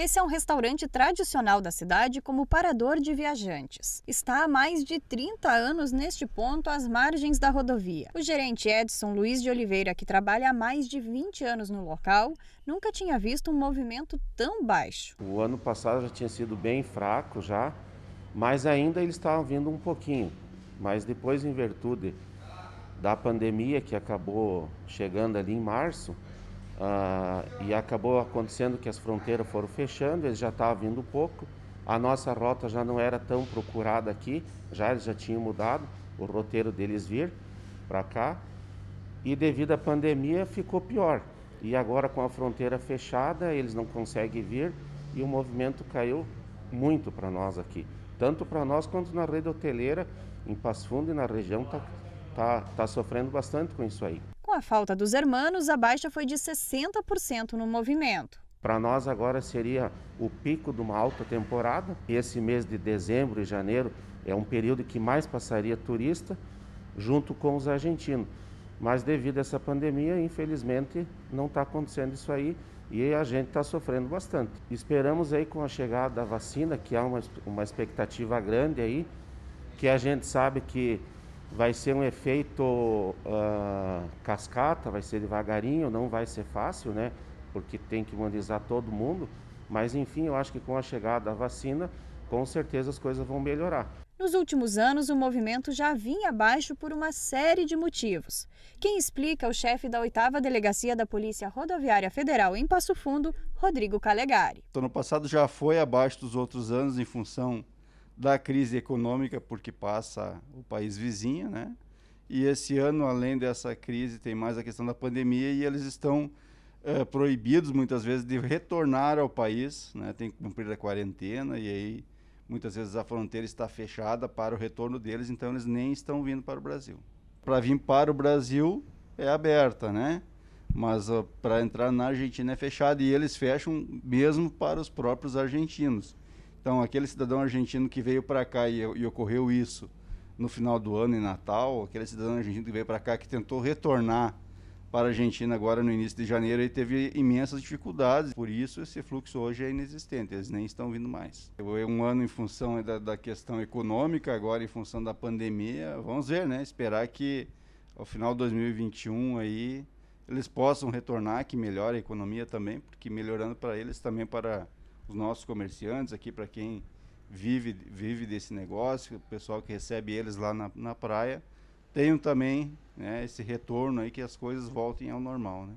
Esse é um restaurante tradicional da cidade como parador de viajantes. Está há mais de 30 anos neste ponto às margens da rodovia. O gerente Edson Luiz de Oliveira, que trabalha há mais de 20 anos no local, nunca tinha visto um movimento tão baixo. O ano passado já tinha sido bem fraco já, mas ainda eles estavam vindo um pouquinho. Mas depois, em virtude da pandemia que acabou chegando ali em março, ah, e acabou acontecendo que as fronteiras foram fechando, eles já estavam vindo pouco, a nossa rota já não era tão procurada aqui, já eles já tinham mudado o roteiro deles vir para cá, e devido à pandemia ficou pior. E agora com a fronteira fechada, eles não conseguem vir e o movimento caiu muito para nós aqui, tanto para nós quanto na rede hoteleira, em Passo Fundo e na região está tá, tá sofrendo bastante com isso aí. Com a falta dos hermanos, a baixa foi de 60% no movimento. Para nós agora seria o pico de uma alta temporada. Esse mês de dezembro e janeiro é um período que mais passaria turista junto com os argentinos. Mas devido a essa pandemia, infelizmente, não está acontecendo isso aí e a gente está sofrendo bastante. Esperamos aí com a chegada da vacina, que há uma, uma expectativa grande aí, que a gente sabe que vai ser um efeito uh, cascata, vai ser devagarinho, não vai ser fácil, né? Porque tem que imunizar todo mundo. Mas enfim, eu acho que com a chegada da vacina, com certeza as coisas vão melhorar. Nos últimos anos, o movimento já vinha abaixo por uma série de motivos. Quem explica é o chefe da 8 Delegacia da Polícia Rodoviária Federal em Passo Fundo, Rodrigo Calegari. O então, ano passado já foi abaixo dos outros anos em função da crise econômica porque passa o país vizinho, né? E esse ano, além dessa crise, tem mais a questão da pandemia e eles estão é, proibidos muitas vezes de retornar ao país, né? Tem que cumprir a quarentena e aí muitas vezes a fronteira está fechada para o retorno deles, então eles nem estão vindo para o Brasil. Para vir para o Brasil é aberta, né? Mas uh, para entrar na Argentina é fechada e eles fecham mesmo para os próprios argentinos. Então, aquele cidadão argentino que veio para cá e, e, ocorreu isso no final do ano, em Natal, aquele cidadão argentino que veio para cá que tentou retornar para a Argentina agora no início de janeiro e teve imensas dificuldades. Por isso, esse fluxo hoje é inexistente, eles nem estão vindo mais. É um ano em função é, da, da questão econômica, agora em função da pandemia, vamos ver, né? Esperar que ao final de 2021 aí eles possam retornar, que melhore a economia também, porque melhorando para eles também para os nossos comerciantes aqui, para quem vive, vive desse negócio, o pessoal que recebe eles lá na, na praia, tenham também né, esse retorno aí, que as coisas voltem ao normal. Né?